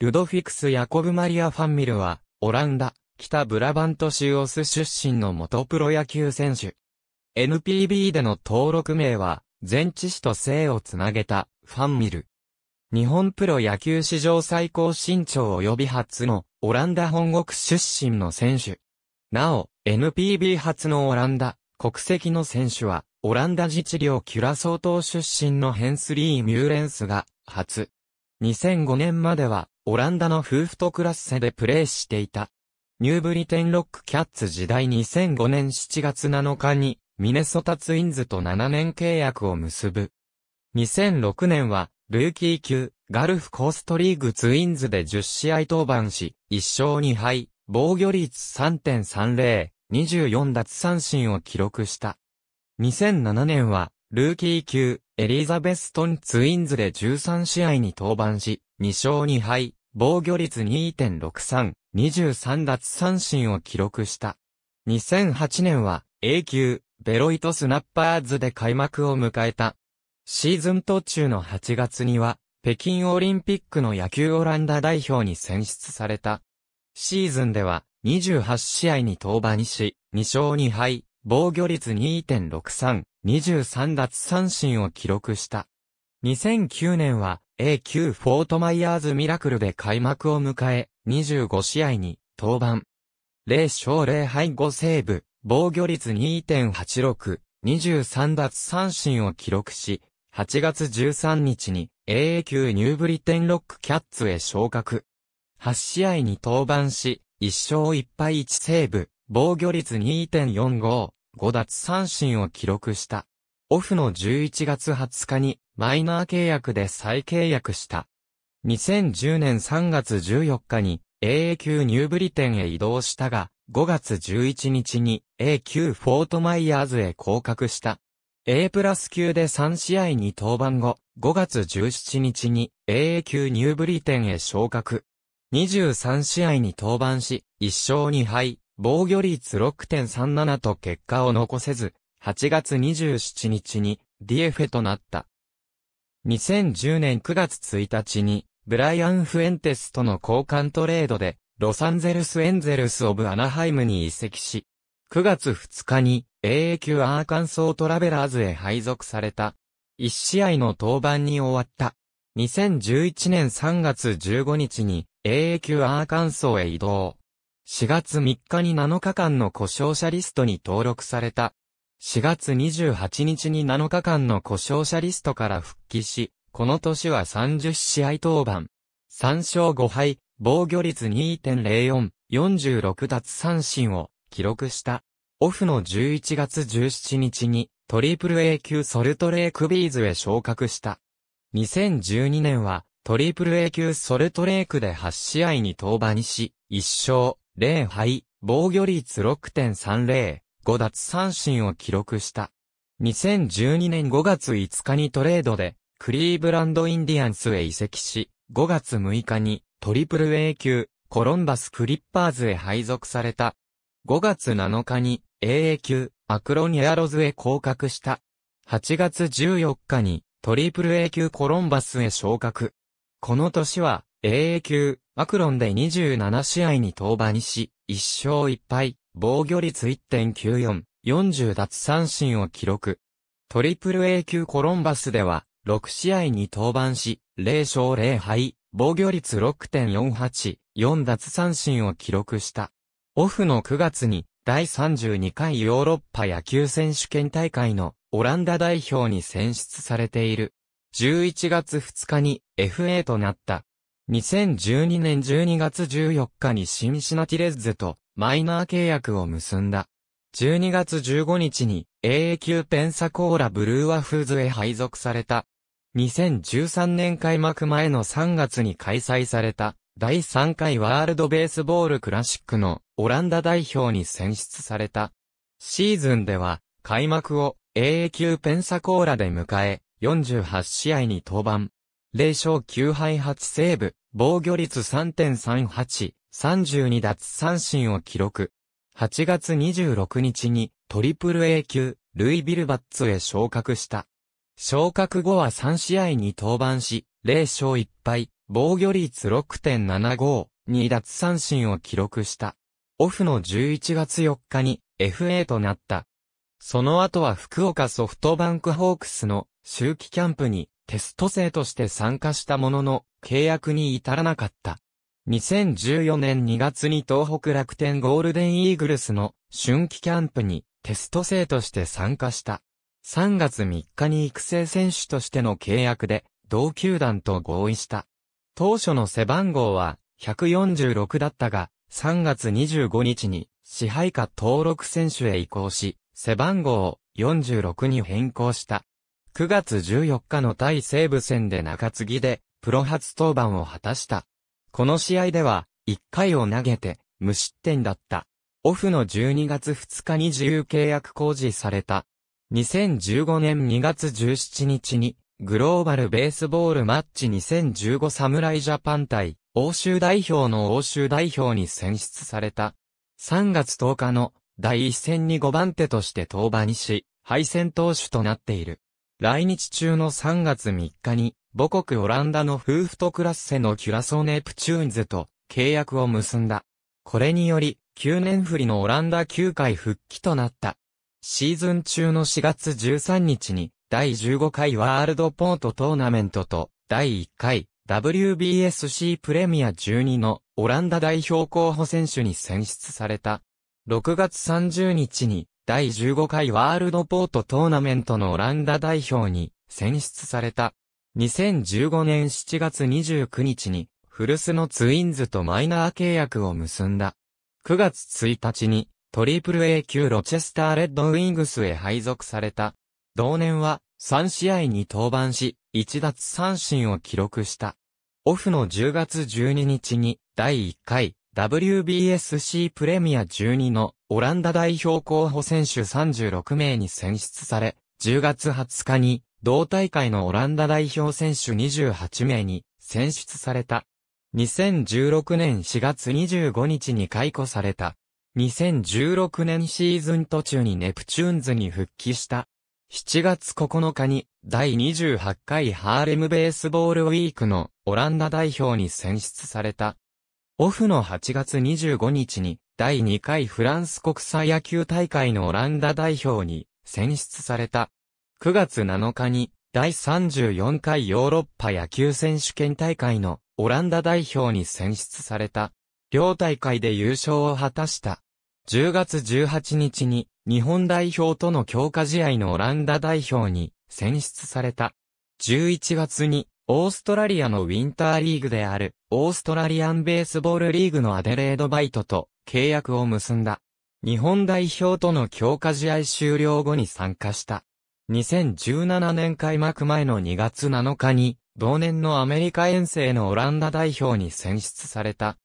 ルドフィクス・ヤコブ・マリア・ファンミルは、オランダ、北ブラバント州オス出身の元プロ野球選手。NPB での登録名は、全知史と性をつなげた、ファンミル。日本プロ野球史上最高身長及び初の、オランダ本国出身の選手。なお、NPB 初のオランダ、国籍の選手は、オランダ自治領キュラソー島出身のヘンスリー・ミューレンスが、初。2005年までは、オランダのフーフトクラッセでプレーしていた。ニューブリテンロックキャッツ時代2005年7月7日に、ミネソタツインズと7年契約を結ぶ。2006年は、ルーキー級、ガルフコーストリーグツインズで10試合登板し、1勝2敗、防御率3.30、24奪三振を記録した。2007年は、ルーキー級、エリザベストンツインズで13試合に登板し、2勝2敗、防御率2.63、23奪三振を記録した。2008年は A 級、ベロイトスナッパーズで開幕を迎えた。シーズン途中の8月には、北京オリンピックの野球オランダ代表に選出された。シーズンでは、28試合に登板し、2勝2敗、防御率2.63、23奪三振を記録した。2009年は、a q フォートマイヤーズミラクルで開幕を迎え、25試合に登板。0勝0敗5セーブ、防御率2.86、23奪三振を記録し、8月13日に a q 級ニューブリテンロックキャッツへ昇格。8試合に登板し、1勝1敗1セーブ、防御率2.45、5奪三振を記録した。オフの11月20日にマイナー契約で再契約した。2010年3月14日に AA 級ニューブリテンへ移動したが、5月11日に A 級フォートマイヤーズへ降格した。A プラス級で3試合に登板後、5月17日に AA 級ニューブリテンへ昇格。23試合に登板し、1勝2敗、防御率6.37と結果を残せず、8月27日にディエフェとなった。2010年9月1日に、ブライアン・フエンテスとの交換トレードで、ロサンゼルス・エンゼルス・オブ・アナハイムに移籍し、9月2日に AA 級アーカンソー・トラベラーズへ配属された。1試合の登板に終わった。2011年3月15日に AA 級アーカンソーへ移動。4月3日に7日間の故障者リストに登録された。4月28日に7日間の故障者リストから復帰し、この年は30試合登板。3勝5敗、防御率2.04、46奪三振を記録した。オフの11月17日にトリプル A 級ソルトレークビーズへ昇格した。2012年はトリプル A 級ソルトレークで8試合に登板し、1勝0敗、防御率6.30、5奪三振を記録した。2012年5月5日にトレードで、クリーブランドインディアンスへ移籍し、5月6日にトリプル A 級、コロンバスクリッパーズへ配属された。5月7日に AA 級、アクロニアロズへ降格した。8月14日にトリプル A 級コロンバスへ昇格。この年は AA 級、アクロンで27試合に登板し、1勝1敗、防御率1.94、40奪三振を記録。トリプル A 級コロンバスでは、6試合に登板し、0勝0敗、防御率6.48、4奪三振を記録した。オフの9月に、第32回ヨーロッパ野球選手権大会のオランダ代表に選出されている。11月2日に FA となった。2012年12月14日にシンシナティレッズとマイナー契約を結んだ。12月15日に AA 級ペンサコーラブルーワフーズへ配属された。2013年開幕前の3月に開催された第3回ワールドベースボールクラシックのオランダ代表に選出された。シーズンでは開幕を AA 級ペンサコーラで迎え48試合に登板。0勝9敗8セーブ、防御率3.38、32奪三振を記録。8月26日にトリプル A 級、ルイ・ビルバッツへ昇格した。昇格後は3試合に登板し、0勝1敗、防御率6.75、2奪三振を記録した。オフの11月4日に FA となった。その後は福岡ソフトバンクホークスの周期キャンプにテスト生として参加したものの契約に至らなかった。2014年2月に東北楽天ゴールデンイーグルスの春季キャンプにテスト生として参加した。3月3日に育成選手としての契約で同球団と合意した。当初の背番号は146だったが、3月25日に支配下登録選手へ移行し、背番号を46に変更した。9月14日の対西部戦で中継ぎでプロ初登板を果たした。この試合では、1回を投げて、無失点だった。オフの12月2日に自由契約公示された。2015年2月17日に、グローバルベースボールマッチ2015侍ジャパン対、欧州代表の欧州代表に選出された。3月10日の第1戦に5番手として登板し、敗戦投手となっている。来日中の3月3日に母国オランダのフーフトクラッセのキュラソーネプチューンズと契約を結んだ。これにより、9年振りのオランダ9回復帰となった。シーズン中の4月13日に、第15回ワールドポートトーナメントと、第1回 WBSC プレミア12のオランダ代表候補選手に選出された。6月30日に、第15回ワールドポートトーナメントのオランダ代表に選出された。2015年7月29日に、古巣のツインズとマイナー契約を結んだ。9月1日に、トリプル A 級ロチェスターレッドウィングスへ配属された。同年は、3試合に登板し、1奪三振を記録した。オフの10月12日に、第1回 WBSC プレミア12のオランダ代表候補選手36名に選出され、10月20日に同大会のオランダ代表選手28名に選出された。2016年4月25日に解雇された。2016年シーズン途中にネプチューンズに復帰した。7月9日に第28回ハーレムベースボールウィークのオランダ代表に選出された。オフの8月25日に第2回フランス国際野球大会のオランダ代表に選出された。9月7日に第34回ヨーロッパ野球選手権大会のオランダ代表に選出された。両大会で優勝を果たした。10月18日に日本代表との強化試合のオランダ代表に選出された。11月にオーストラリアのウィンターリーグであるオーストラリアンベースボールリーグのアデレードバイトと契約を結んだ。日本代表との強化試合終了後に参加した。2017年開幕前の2月7日に、同年のアメリカ遠征のオランダ代表に選出された。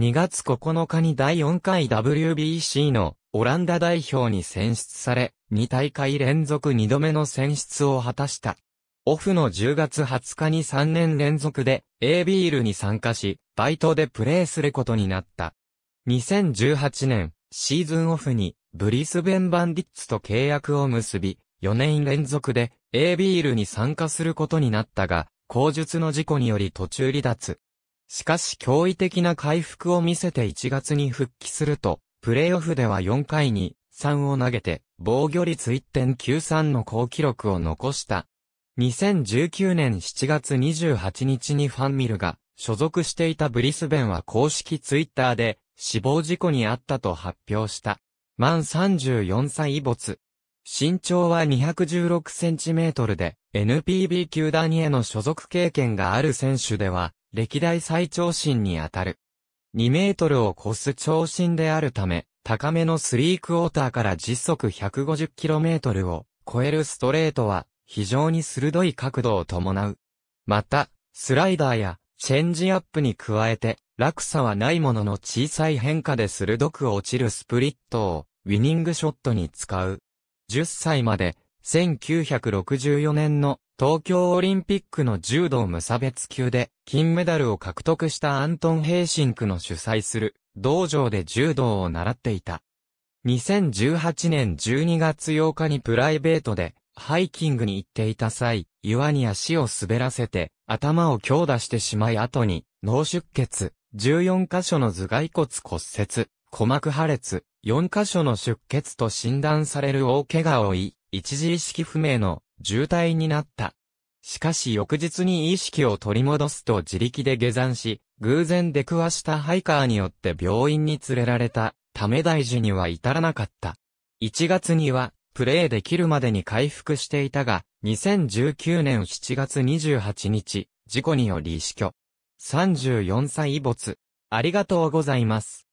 2月9日に第4回 WBC のオランダ代表に選出され、2大会連続2度目の選出を果たした。オフの10月20日に3年連続で A ビールに参加し、バイトでプレーすることになった。2018年、シーズンオフにブリスベンバンディッツと契約を結び、4年連続で A ビールに参加することになったが、口述の事故により途中離脱。しかし驚異的な回復を見せて1月に復帰すると、プレーオフでは4回に3を投げて、防御率1.93の高記録を残した。2019年7月28日にファンミルが所属していたブリスベンは公式ツイッターで死亡事故にあったと発表した。満34歳没。身長は216センチメートルで、NPB 球団への所属経験がある選手では、歴代最長身にあたる。2メートルを超す長身であるため、高めのスリークォーターから実速 150km を超えるストレートは非常に鋭い角度を伴う。また、スライダーやチェンジアップに加えて落差はないものの小さい変化で鋭く落ちるスプリットをウィニングショットに使う。10歳まで、1964年の東京オリンピックの柔道無差別級で金メダルを獲得したアントン・ヘイシンクの主催する道場で柔道を習っていた。2018年12月8日にプライベートでハイキングに行っていた際、岩に足を滑らせて頭を強打してしまい後に脳出血、14箇所の頭蓋骨骨折、鼓膜破裂、4箇所の出血と診断される大怪我を負い、一時意識不明の重体になった。しかし翌日に意識を取り戻すと自力で下山し、偶然出くわしたハイカーによって病院に連れられた、ため大事には至らなかった。1月には、プレーできるまでに回復していたが、2019年7月28日、事故により死去。34歳没。ありがとうございます。